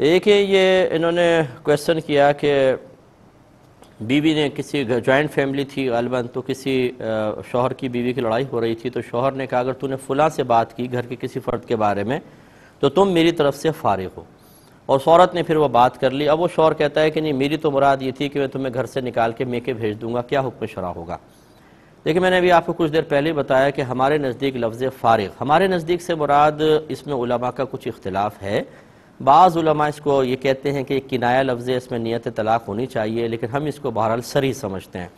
एक है ये इन्होंने क्वेश्चन किया कि बीवी ने किसी जॉइंट फैमिली थी गालबा तो किसी शोहर की बीवी की लड़ाई हो रही थी तो शोहर ने कहा अगर तूने फुला से बात की घर के किसी फ़र्द के बारे में तो तुम मेरी तरफ से फारिग हो और शौरत ने फिर वो बात कर ली अब वो शोहर कहता है कि नहीं मेरी तो मुराद ये थी कि मैं तुम्हें घर से निकाल के मेके भेज दूंगा क्या हुक्म शरा होगा देखिए मैंने अभी आपको कुछ देर पहले बताया कि हमारे नज़दीक लफ्ज़ फ़ारिग हमारे नज़दीक से मुराद इसमें उलमा का कुछ इख्तलाफ है बाज़ुलमा इसको ये कहते हैं कि किनाया लफ्ज़ है इसमें नीयत तलाक़ होनी चाहिए लेकिन हम इसको बहरहाल सरी समझते हैं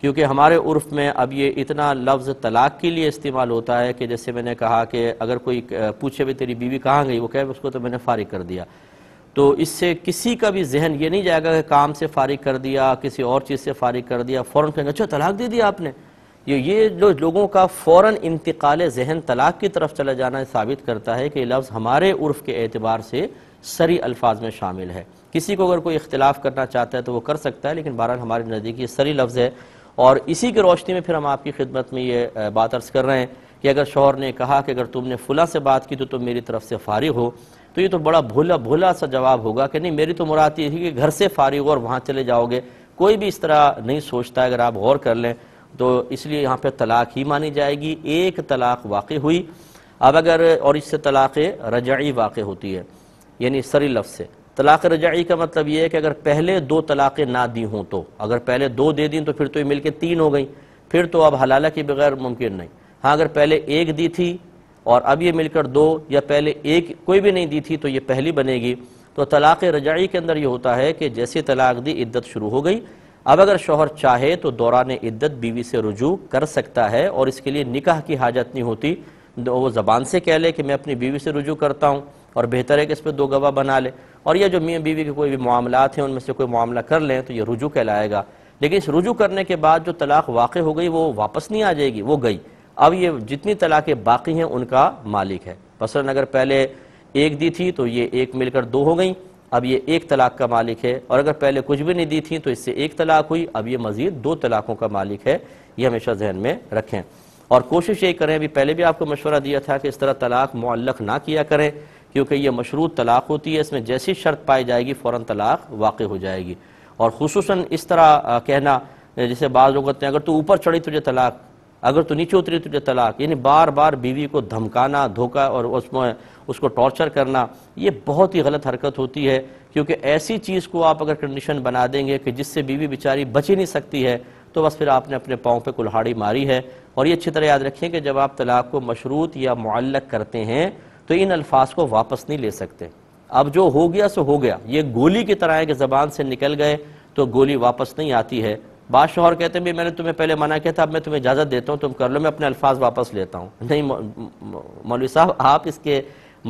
क्योंकि हमारे उर्फ में अब ये इतना लफ्ज़ तलाक़ के लिए इस्तेमाल होता है कि जैसे मैंने कहा कि अगर कोई पूछे भी तेरी बीवी कहाँ गई वो कहे उसको तो मैंने फ़ारिग कर दिया तो इससे किसी का भी जहन ये नहीं जाएगा कि काम से फ़ारिग कर दिया किसी और चीज़ से फ़ारिग कर दिया फ़ौर कहेंगे अच्छा तलाक दे दिया आपने ये ये जो लोगों का फ़ौर इंतकाल जहन तलाक की तरफ चला जाना साबित करता है कि लफ्ज़ हमारे उर्फ के एतबार से सरी अल्फाज में शामिल है किसी को अगर कोई इख्तलाफ करना चाहता है तो वो कर सकता है लेकिन बहरहाल हमारे नज़दीक ये सरी लफ्ज़ है और इसी की रोशनी में फिर हम आपकी खिदमत में ये बात अर्ज़ कर रहे हैं कि अगर शोहर ने कहा कि अगर तुमने फुला से बात की तो तुम मेरी तरफ से फारिग हो तो ये तो बड़ा भोला भोला सा जवाब होगा कि नहीं मेरी तो मुराद ये थी कि घर से फारिग हो और वहाँ चले जाओगे कोई भी इस तरह नहीं सोचता अगर आप गौर कर लें तो इसलिए यहाँ पर तलाक ही मानी जाएगी एक तलाक वाक़ हुई अब अगर और इससे तलाक रजाई वाक़ होती है यानी सरी लफ्ज़ से तलाक रजाई का मतलब ये है कि अगर पहले दो तलाक़ें ना दी हों तो अगर पहले दो दे दी तो फिर तो ये मिल के तीन हो गई फिर तो अब हलाल के बगैर मुमकिन नहीं हाँ अगर पहले एक दी थी और अब ये मिलकर दो या पहले एक कोई भी नहीं दी थी तो ये पहली बनेगी तो तलाक़ रजाई के अंदर ये होता है कि जैसे तलाक दी इद्दत शुरू हो गई अब अगर शोहर चाहे तो दौरान इद्दत बीवी से रुजू कर सकता है और इसके लिए निकाह की हाजत नहीं होती वो ज़बान से कह ले कि मैं अपनी बीवी से रुजू करता हूँ और बेहतर है कि इस पर दो गवाह बना ले और यह जो मियाँ बीवी के कोई भी मामला हैं उनमें से कोई मामला कर लें तो ये रुजू कहलाएगा लेकिन इस रुजू करने के बाद जो तलाक वाक़ हो गई वो वापस नहीं आ जाएगी वो गई अब ये जितनी तलाक़ें बाकी हैं उनका मालिक है मसला अगर पहले एक दी थी तो ये एक मिलकर दो हो गई अब ये एक तलाक का मालिक है और अगर पहले कुछ भी नहीं दी थी तो इससे एक तलाक हुई अब ये मजीद दो तलाकों का मालिक है ये हमेशा जहन में रखें और कोशिश ये करें अभी पहले भी आपको मशवरा दिया था कि इस तरह तलाक मुल्लक ना किया करें क्योंकि ये मशरूत तलाक होती है इसमें जैसी शर्त पाई जाएगी फ़ौर तलाक वाक़ हो जाएगी और खसूस इस तरह कहना जैसे बाज़ लोग कहते हैं अगर तू ऊपर चढ़ी तुझे तलाक अगर तो नीचे उतरी तो तलाक यानी बार बार बीवी को धमकाना धोखा और उसमें उसको टॉर्चर करना ये बहुत ही गलत हरकत होती है क्योंकि ऐसी चीज़ को आप अगर कंडीशन बना देंगे कि जिससे बीवी बेचारी बच ही नहीं सकती है तो बस फिर आपने अपने पाँव पे कुल्हाड़ी मारी है और ये अच्छी तरह याद रखें कि जब आप तलाक को मशरूत या मुल्लक करते हैं तो इन अल्फाज को वापस नहीं ले सकते अब जो हो गया सो हो गया ये गोली की तरह है कि ज़बान से निकल गए तो गोली वापस नहीं आती है बाद शोहर कहते भी मैंने तुम्हें पहले मना किया था अब मैं तुम्हें इजाज़त देता हूँ तुम कर लो मैं अपने अल्फाज वापस लेता हूँ नहीं मौलवी साहब आप इसके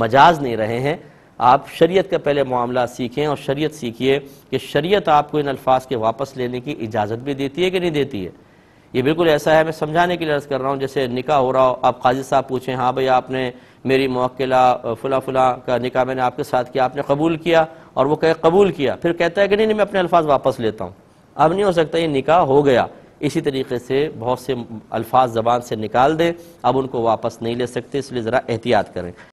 मजाज नहीं रहे हैं आप शरीयत का पहले मामला सीखें और शरीयत सीखिए कि शरीयत आपको इन अल्फाज के वापस लेने की इजाज़त भी देती है कि नहीं देती है ये बिल्कुल ऐसा है मैं समझाने के लिए अर्ज़ कर रहा हूँ जैसे निका हो रहा हो आप काजी साहब पूछें हाँ भाई आपने मेरी मौकेला फ़ुला फ़ुला का निका मैंने आपके साथ किया आपने कबूल किया और वो कहे कबूल किया फिर कहता है कि नहीं नहीं मैं अपने अल्फाज वापस लेता हूँ अब नहीं हो सकता ये निकाह हो गया इसी तरीके से बहुत से अल्फाज ज़बान से निकाल दें अब उनको वापस नहीं ले सकते इसलिए ज़रा एहतियात करें